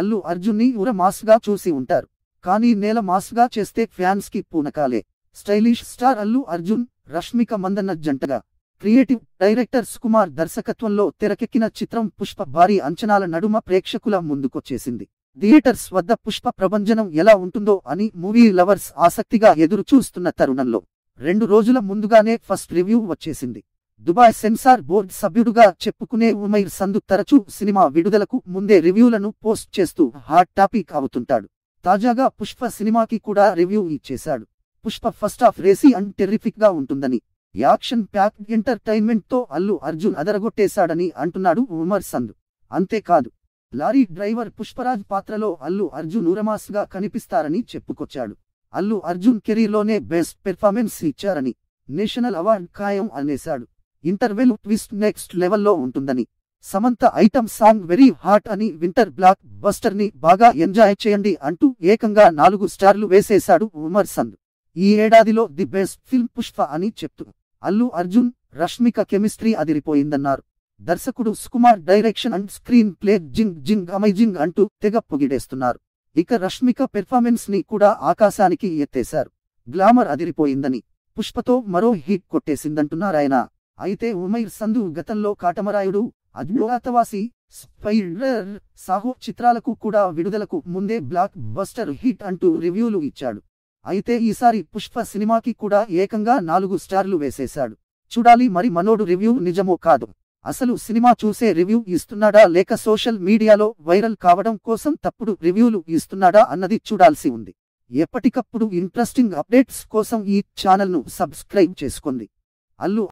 అల్లు అర్జున్ని ఉర మాస్గా చూసి ఉంటారు కానీ నేల మాస్గా చేస్తే ఫ్యాన్స్కి పూనకాలే స్టైలిష్ స్టార్ అల్లు అర్జున్ రష్మిక మందన్న జంటగా క్రియేటివ్ డైరెక్టర్ సుకుమార్ దర్శకత్వంలో తెరకెక్కిన చిత్రం పుష్ప భారీ అంచనాల నడుమ ప్రేక్షకుల ముందుకొచ్చేసింది థియేటర్స్ వద్ద పుష్ప ప్రభంజనం ఎలా ఉంటుందో అని మూవీ లవర్స్ ఆసక్తిగా ఎదురుచూస్తున్న తరుణంలో రెండు రోజుల ముందుగానే ఫస్ట్ రివ్యూ వచ్చేసింది దుబాయ్ సెన్సార్ బోర్డ్ సభ్యుడుగా చెప్పుకునే ఉమైర్ సందు తరచూ సినిమా విడుదలకు ముందే రివ్యూలను పోస్ట్ చేస్తూ హాట్ టాపిక్ అవుతుంటాడు తాజాగా పుష్ప సినిమాకి కూడా రివ్యూ ఇచ్చేశాడు Pushpa first half racy and terrific గా ఉంటుందని యాక్షన్ ప్యాక్ ఎంటర్టైన్మెంట్ తో అల్లు అర్జున్ అదరగొట్టేశాడని అంటున్నాడు ఉమర్ సందు అంతేకాదు లారీ డ్రైవర్ పుష్పరాజ్ పాత్రలో అల్లు అర్జున్ ఉరమాస్ గా కనిపిస్తారని చెప్పుకొచ్చాడు అల్లు అర్జున్ కెరీర్లోనే బెస్ట్ పెర్ఫార్మెన్స్ ఇచ్చారని నేషనల్ అవార్డు ఖాయం అనేశాడు ఇంటర్వెల్ ట్విస్ట్ నెక్స్ట్ లెవెల్లో ఉంటుందని Samantha item song very hot అని వింటర్ బ్లాక్ బస్టర్ ని బాగా ఎంజాయ్ చేయండి అంటూ ఏకంగా నాలుగు స్టార్లు వేసేశాడు ఉమర్ సంద్ ఈ ఏడాదిలో ది బెస్ట్ ఫిల్మ్ పుష్ప అని చెప్తూ అల్లు అర్జున్ రష్మిక కెమిస్ట్రీ అదిరిపోయిందన్నారు దర్శకుడు Sukumar direction and screenplay zing zing అమైజింగ్ అంటూ తెగ పొగిడేస్తున్నారు ఇక రష్మిక పెర్ఫార్మెన్స్ ని కూడా ఆకాశానికి ఎత్తేశారు గ్లామర్ అదిరిపోయిందని పుష్పతో మరో హీట్ కొట్టేసిందంటున్నారాయన అయితే ఉమైర్ సంధు గతంలో కాటమరాయుడు అజ్ఞాతవాసి స్పైడర్ సాహో చిత్రాలకు కూడా విడుదలకు ముందే బ్లాక్ బస్టర్ హిట్ అంటూ రివ్యూలు ఇచ్చాడు అయితే ఈసారి పుష్ప సినిమాకి కూడా ఏకంగా నాలుగు స్టార్లు వేసేశాడు చూడాలి మరి మనోడు రివ్యూ నిజమో కాదు అసలు సినిమా చూసే రివ్యూ ఇస్తున్నాడా లేక సోషల్ మీడియాలో వైరల్ కావడం కోసం తప్పుడు రివ్యూలు ఇస్తున్నాడా అన్నది చూడాల్సి ఉంది ఎప్పటికప్పుడు ఇంట్రెస్టింగ్ అప్డేట్స్ కోసం ఈ ఛానల్ను సబ్స్క్రైబ్ చేసుకుంది అల్లు